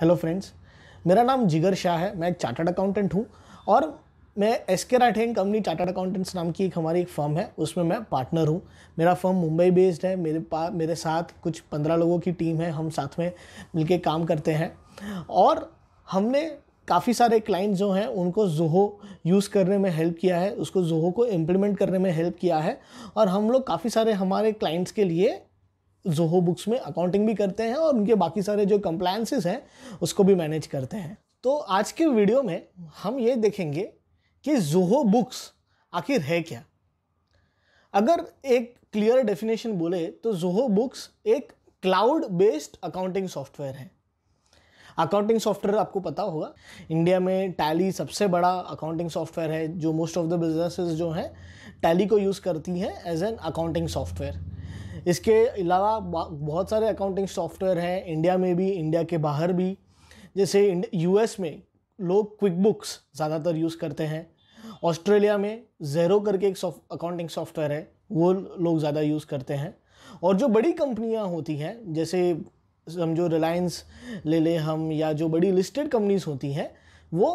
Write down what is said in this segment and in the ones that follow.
hello friends मेरा नाम जिगर शाह है मैं एक चार्टर्ड अकाउंटेंट हूँ और मैं एस के राठेन कंपनी चार्टर्ड अकाउंटेंट्स नाम की एक हमारी एक फर्म है उसमें मैं पार्टनर हूँ मेरा फर्म मुंबई बेस्ड है मेरे पा मेरे साथ कुछ पंद्रह लोगों की टीम है हम साथ में मिलके काम करते हैं और हमने काफ़ी सारे क्लाइंट जो हैं उनको जोहो यूज़ करने में हेल्प किया है उसको जोहो को इम्प्लीमेंट करने में हेल्प किया है और हम लोग काफ़ी सारे हमारे क्लाइंट्स के लिए जोहो बुक्स में अकाउंटिंग भी करते हैं और उनके बाकी सारे जो कंप्लायंसेस हैं उसको भी मैनेज करते हैं तो आज के वीडियो में हम ये देखेंगे कि जोहो बुक्स आखिर है क्या अगर एक क्लियर डेफिनेशन बोले तो जोहो बुक्स एक क्लाउड बेस्ड अकाउंटिंग सॉफ्टवेयर है अकाउंटिंग सॉफ्टवेयर आपको पता होगा इंडिया में टैली सबसे बड़ा अकाउंटिंग सॉफ्टवेयर है जो मोस्ट ऑफ द बिजनेसेस जो हैं टैली को यूज़ करती हैं एज एन अकाउंटिंग सॉफ्टवेयर इसके अलावा बहुत सारे अकाउंटिंग सॉफ्टवेयर हैं इंडिया में भी इंडिया के बाहर भी जैसे यूएस में लोग क्विक बुक्स ज़्यादातर यूज़ करते हैं ऑस्ट्रेलिया में जेरो करके एक सॉफ्ट अकाउंटिंग सॉफ्टवेयर है वो लोग ज़्यादा यूज़ करते हैं और जो बड़ी कंपनियाँ होती हैं जैसे हम जो रिलायंस ले लें हम या जो बड़ी लिस्टेड कंपनीज होती हैं वो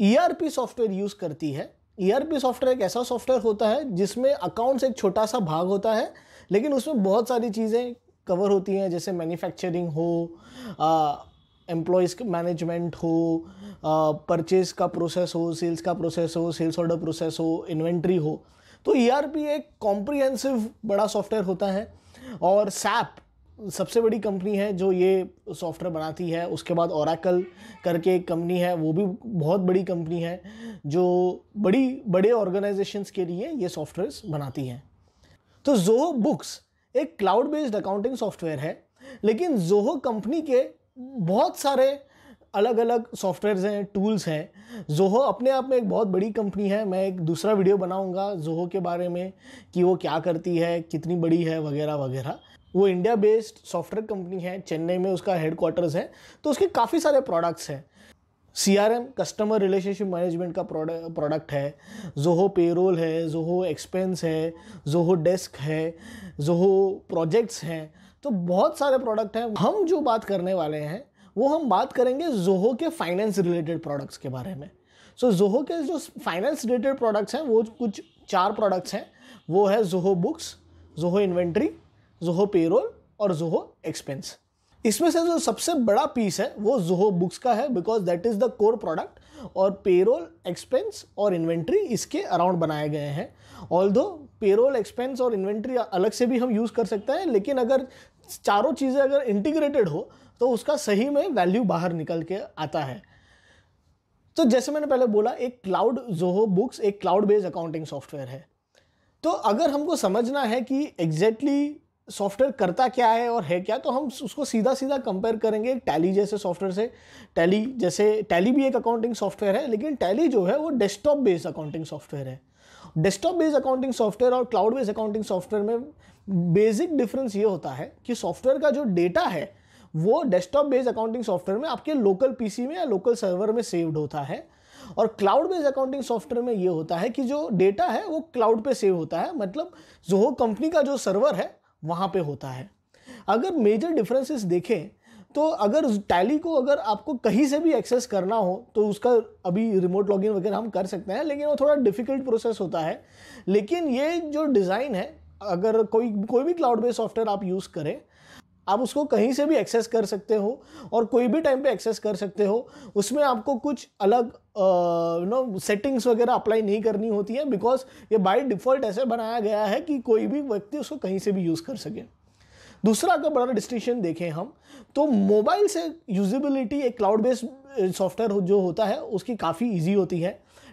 ई सॉफ्टवेयर यूज़ करती है ई सॉफ्टवेयर एक ऐसा सॉफ्टवेयर होता है जिसमें अकाउंट्स एक छोटा सा भाग होता है लेकिन उसमें बहुत सारी चीज़ें कवर होती हैं जैसे मैन्युफैक्चरिंग हो एम्प्लॉयज़ मैनेजमेंट हो परचेज का प्रोसेस हो सेल्स का प्रोसेस हो सेल्स ऑर्डर प्रोसेस हो इन्वेंट्री हो तो ई e एक कॉम्प्रिहेंसिव बड़ा सॉफ्टवेयर होता है और सैप सबसे बड़ी कंपनी है जो ये सॉफ्टवेयर बनाती है उसके बाद ओराकल करके एक कंपनी है वो भी बहुत बड़ी कंपनी है जो बड़ी बड़े ऑर्गेनाइजेशंस के लिए ये सॉफ्टवेयर्स बनाती हैं तो जोहो बुक्स एक क्लाउड बेस्ड अकाउंटिंग सॉफ्टवेयर है लेकिन जोहो कंपनी के बहुत सारे अलग अलग सॉफ्टवेयर्स हैं टूल्स हैं जोहो अपने आप में एक बहुत बड़ी कंपनी है मैं एक दूसरा वीडियो बनाऊंगा जोहो के बारे में कि वो क्या करती है कितनी बड़ी है वगैरह वगैरह वो इंडिया बेस्ड सॉफ्टवेयर कंपनी है चेन्नई में उसका हेड क्वार्टर्स है तो उसके काफ़ी सारे प्रोडक्ट्स हैं C R M customer relationship management का प्रोडक्ट प्रोडक्ट है जोहो पेरोल है जोहो एक्सपेंस है जोहो डेस्क है जोहो प्रोजेक्ट्स हैं तो बहुत सारे प्रोडक्ट हैं हम जो बात करने वाले हैं वो हम बात करेंगे जोहो के फाइनेंस रिलेटेड प्रोडक्ट्स के बारे में सो so, जोहो के जो फाइनेंस रिलेटेड प्रोडक्ट्स हैं वो कुछ चार प्रोडक्ट्स हैं वो है Zoho books Zoho inventory Zoho payroll और जोहो एक्सपेंस इसमें से जो सबसे बड़ा पीस है वो जोहो बुक्स का है because that is the core product और पेरोल एक्सपेंस और इन्वेंट्री इसके अराउंड बनाए गए हैं ऑल दो पेरोल एक्सपेंस और इन्वेंट्री अलग से भी हम यूज़ कर सकते हैं लेकिन अगर चारों चीज़ें अगर इंटीग्रेटेड हो तो उसका सही में वैल्यू बाहर निकल के आता है तो जैसे मैंने पहले बोला एक क्लाउड जोहो बुक्स एक क्लाउड बेस्ड अकाउंटिंग सॉफ्टवेयर है तो अगर हमको समझना है कि एग्जैक्टली exactly सॉफ्टवेयर करता क्या है और है क्या तो हम उसको सीधा सीधा कंपेयर करेंगे एक टैली जैसे सॉफ्टवेयर से टैली जैसे टैली भी एक अकाउंटिंग सॉफ्टवेयर है लेकिन टैली जो है वो डेस्कटॉप बेस्ड अकाउंटिंग सॉफ्टवेयर है डेस्कटॉप बेस्ड अकाउंटिंग सॉफ्टवेयर और क्लाउड बेस्ड अकाउंटिंग सॉफ्टवेयर में बेसिक डिफरेंस ये होता है कि सॉफ्टवेयर का जो डेटा है वो डेस्कटॉप बेस्ड अकाउंटिंग सॉफ्टवेयर में आपके लोकल पीसी में या लोकल सर्वर में सेव्ड होता है और क्लाउड बेस्ड अकाउंटिंग सॉफ्टवेयर में ये होता है कि जो डेटा है वो क्लाउड पे सेव होता है मतलब जो कंपनी का जो सर्वर है वहाँ पे होता है अगर मेजर डिफरेंसेस देखें तो अगर टैली को अगर आपको कहीं से भी एक्सेस करना हो तो उसका अभी रिमोट लॉगिन वगैरह हम कर सकते हैं लेकिन वो थोड़ा डिफ़िकल्ट प्रोसेस होता है लेकिन ये जो डिज़ाइन है अगर कोई कोई भी क्लाउड बेस्ड सॉफ्टवेयर आप यूज़ करें आप उसको कहीं से भी एक्सेस कर सकते हो और कोई भी टाइम पे एक्सेस कर सकते हो उसमें आपको कुछ अलग यू नो सेटिंग्स वगैरह अप्लाई नहीं करनी होती है बिकॉज ये बाय डिफ़ॉल्ट ऐसे बनाया गया है कि कोई भी व्यक्ति उसको कहीं से भी यूज़ कर सके दूसरा अगर बड़ा डिस्टिंक्शन देखें हम तो मोबाइल से यूजिबिलिटी एक क्लाउड बेस्ड सॉफ्टवेयर जो होता है उसकी काफ़ी ईजी होती है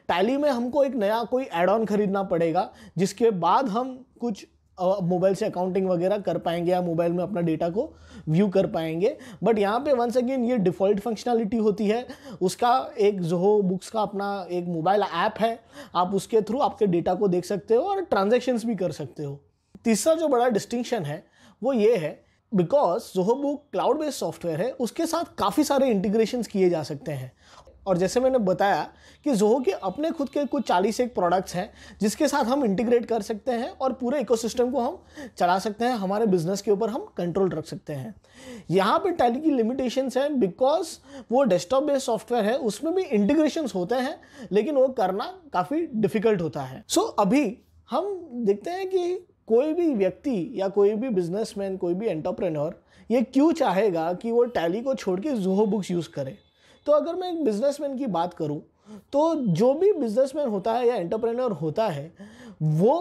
टैली में हमको एक नया कोई एड ऑन खरीदना पड़ेगा जिसके बाद हम कुछ मोबाइल से अकाउंटिंग वगैरह कर पाएंगे या मोबाइल में अपना डेटा को व्यू कर पाएंगे बट यहाँ पे वंस अगेन ये डिफ़ॉल्ट फंक्शनैलिटी होती है उसका एक जोहो बुक्स का अपना एक मोबाइल ऐप है आप उसके थ्रू आपके डेटा को देख सकते हो और ट्रांजेक्शन्स भी कर सकते हो तीसरा जो बड़ा डिस्टिंक्शन है वो ये है because Zoho book cloud based software है उसके साथ काफ़ी सारे इंटीग्रेशन किए जा सकते हैं और जैसे मैंने बताया कि जोहो के अपने खुद के कुछ चालीस एक प्रोडक्ट्स हैं जिसके साथ हम इंटीग्रेट कर सकते हैं और पूरे इकोसिस्टम को हम चला सकते हैं हमारे बिजनेस के ऊपर हम कंट्रोल रख सकते हैं यहाँ पर टैली की लिमिटेशंस हैं बिकॉज वो डेस्कटॉप बेस्ड सॉफ्टवेयर है उसमें भी इंटीग्रेशन होते हैं लेकिन वो करना काफ़ी डिफिकल्ट होता है सो so, अभी हम देखते हैं कि कोई भी व्यक्ति या कोई भी बिजनेसमैन कोई भी एंटरप्रेन्योर ये क्यों चाहेगा कि वो टैली को छोड़ के जोहो बुक्स यूज़ करें तो अगर मैं एक बिजनेसमैन की बात करूँ तो जो भी बिजनेसमैन होता है या एंटरप्रेनर होता है वो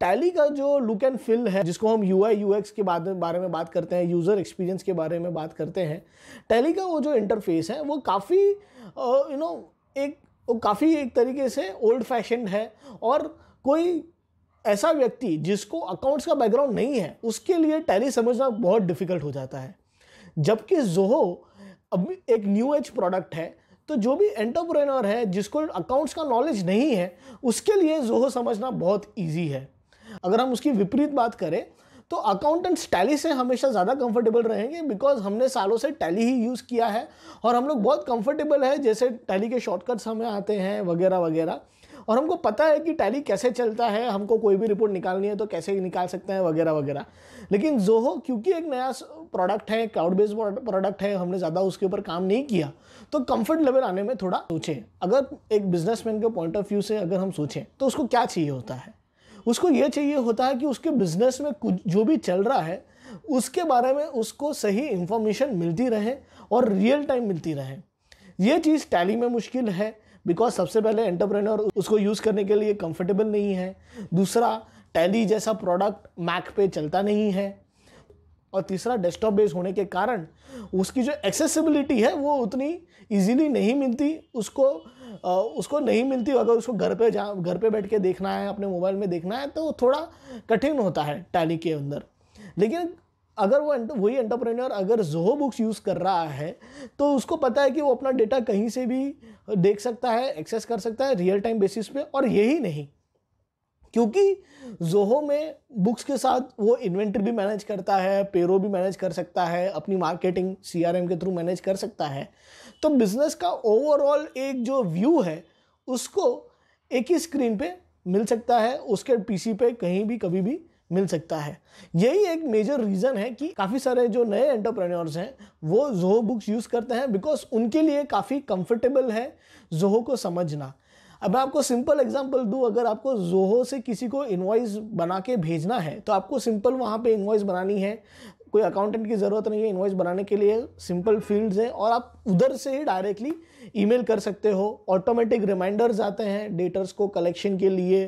टैली का जो लुक एंड फील है जिसको हम यू आई यू एक्स के बारे में बात करते हैं यूज़र एक्सपीरियंस के बारे में बात करते हैं टैली का वो जो इंटरफेस है वो काफ़ी यू नो एक वो काफ़ी एक तरीके से ओल्ड फैशन है और कोई ऐसा व्यक्ति जिसको अकाउंट्स का बैकग्राउंड नहीं है उसके लिए टैली समझना बहुत डिफ़िकल्ट हो जाता है जबकि जोहो अब एक न्यू एज प्रोडक्ट है तो जो भी एंटरप्रेनर है जिसको अकाउंट्स का नॉलेज नहीं है उसके लिए जोहो समझना बहुत ईजी है अगर हम उसकी विपरीत बात करें तो अकाउंटेंट्स टैली से हमेशा ज़्यादा कंफर्टेबल रहेंगे बिकॉज हमने सालों से टैली ही यूज़ किया है और हम लोग बहुत कंफर्टेबल है जैसे टैली के शॉर्टकट्स हमें आते हैं वगैरह वगैरह और हमको पता है कि टैली कैसे चलता है हमको कोई भी रिपोर्ट निकालनी है तो कैसे निकाल सकते हैं वगैरह वगैरह लेकिन जोहो क्योंकि एक नया प्रोडक्ट है क्लाउड बेस्ड प्रोडक्ट है हमने ज़्यादा उसके ऊपर काम नहीं किया तो कंफर्ट लेवल आने में थोड़ा सोचें अगर एक बिजनेसमैन के पॉइंट ऑफ व्यू से अगर हम सोचें तो उसको क्या चाहिए होता है उसको ये चाहिए होता है कि उसके बिजनेस में कुछ जो भी चल रहा है उसके बारे में उसको सही इन्फॉर्मेशन मिलती रहे और रियल टाइम मिलती रहे ये चीज़ टैली में मुश्किल है बिकॉज सबसे पहले एंटरप्रेन्योर उसको यूज़ करने के लिए कंफर्टेबल नहीं है दूसरा टैली जैसा प्रोडक्ट मैक पे चलता नहीं है और तीसरा डेस्कटॉप बेस होने के कारण उसकी जो एक्सेसिबिलिटी है वो उतनी इजीली नहीं मिलती उसको आ, उसको नहीं मिलती अगर उसको घर पे जा घर पे बैठ के देखना है अपने मोबाइल में देखना है तो थोड़ा कठिन होता है टैली के अंदर लेकिन अगर वो वही एंटरप्रेन्योर अगर जोहो बुक्स यूज़ कर रहा है तो उसको पता है कि वो अपना डेटा कहीं से भी देख सकता है एक्सेस कर सकता है रियल टाइम बेसिस पे और यही नहीं क्योंकि जोहो में बुक्स के साथ वो इन्वेंट्री भी मैनेज करता है पेरो भी मैनेज कर सकता है अपनी मार्केटिंग सी के थ्रू मैनेज कर सकता है तो बिज़नेस का ओवरऑल एक जो व्यू है उसको एक ही स्क्रीन पे मिल सकता है उसके पीसी पे कहीं भी कभी भी मिल सकता है यही एक मेजर रीज़न है कि काफ़ी सारे जो नए एंटरप्रेन्योर्स हैं वो जोहो बुक्स यूज़ करते हैं बिकॉज उनके लिए काफ़ी कंफर्टेबल है जोहो को समझना अब मैं आपको सिंपल एग्जांपल दूँ अगर आपको जोहो से किसी को इन्वाइस बना के भेजना है तो आपको सिंपल वहाँ पे इन्वॉइस बनानी है कोई अकाउंटेंट की ज़रूरत नहीं है इन्वॉइस बनाने के लिए सिंपल फील्ड्स हैं और आप उधर से ही डायरेक्टली ईमेल कर सकते हो ऑटोमेटिक रिमाइंडर्स आते हैं डेटर्स को कलेक्शन के लिए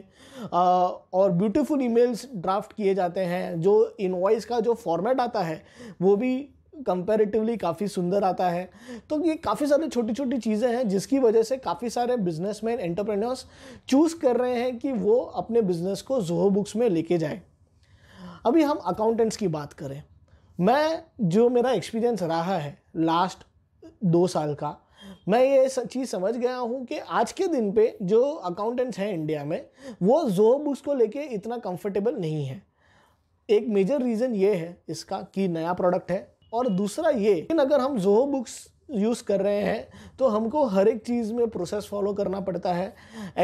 आ, और ब्यूटीफुल ईमेल्स ड्राफ्ट किए जाते हैं जो इन्वॉइस का जो फॉर्मेट आता है वो भी कंपेरेटिवली काफ़ी सुंदर आता है तो ये काफ़ी सारी छोटी छोटी चीज़ें हैं जिसकी वजह से काफ़ी सारे बिजनेसमैन एंटरप्रेन्योर्स चूज़ कर रहे हैं कि वो अपने बिजनेस को जोहो बुक्स में लेके जाए अभी हम अकाउंटेंट्स की बात करें मैं जो मेरा एक्सपीरियंस रहा है लास्ट दो साल का मैं ये चीज़ समझ गया हूँ कि आज के दिन पे जो अकाउंटेंट्स हैं इंडिया में वो जो बुक्स को लेके इतना कंफर्टेबल नहीं है एक मेजर रीज़न ये है इसका कि नया प्रोडक्ट है और दूसरा ये अगर हम जोहो बुक्स यूज़ कर रहे हैं तो हमको हर एक चीज़ में प्रोसेस फॉलो करना पड़ता है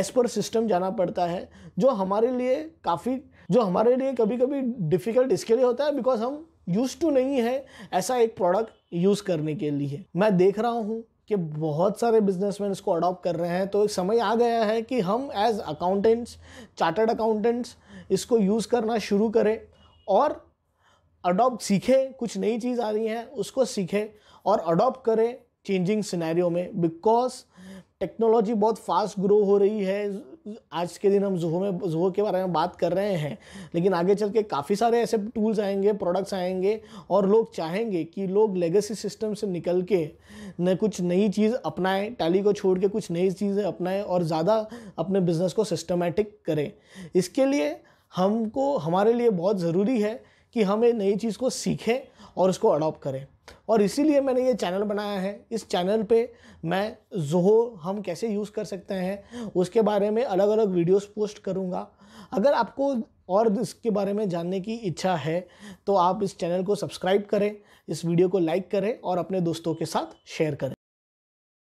एज पर सिस्टम जाना पड़ता है जो हमारे लिए काफ़ी जो हमारे लिए कभी कभी डिफ़िकल्ट इसके लिए होता है बिकॉज हम यूज़ टू नहीं है ऐसा एक प्रोडक्ट यूज़ करने के लिए मैं देख रहा हूँ कि बहुत सारे बिजनेसमैन इसको अडॉप्ट कर रहे हैं तो एक समय आ गया है कि हम एज अकाउंटेंट्स चार्टर्ड अकाउंटेंट्स इसको यूज़ करना शुरू करें और अडॉप्ट सीखें कुछ नई चीज़ आ रही है उसको सीखें और अडॉप्ट करें चेंजिंग सिनेरियो में बिकॉज टेक्नोलॉजी बहुत फास्ट ग्रो हो रही है आज के दिन हम जूहो में जूहो के बारे में बात कर रहे हैं लेकिन आगे चल के काफ़ी सारे ऐसे टूल्स आएंगे प्रोडक्ट्स आएंगे और लोग चाहेंगे कि लोग लेगेसी सिस्टम से निकल के न कुछ नई चीज़ अपनाएं टैली को छोड़ के कुछ नई चीज़ें अपनाएं और ज़्यादा अपने बिजनेस को सिस्टमेटिक करें इसके लिए हमको हमारे लिए बहुत ज़रूरी है कि हम ये नई चीज़ को सीखें और उसको अडॉप्ट करें और इसीलिए मैंने ये चैनल बनाया है इस चैनल पे मैं जोहो हम कैसे यूज़ कर सकते हैं उसके बारे में अलग अलग वीडियोस पोस्ट करूँगा अगर आपको और इसके बारे में जानने की इच्छा है तो आप इस चैनल को सब्सक्राइब करें इस वीडियो को लाइक करें और अपने दोस्तों के साथ शेयर करें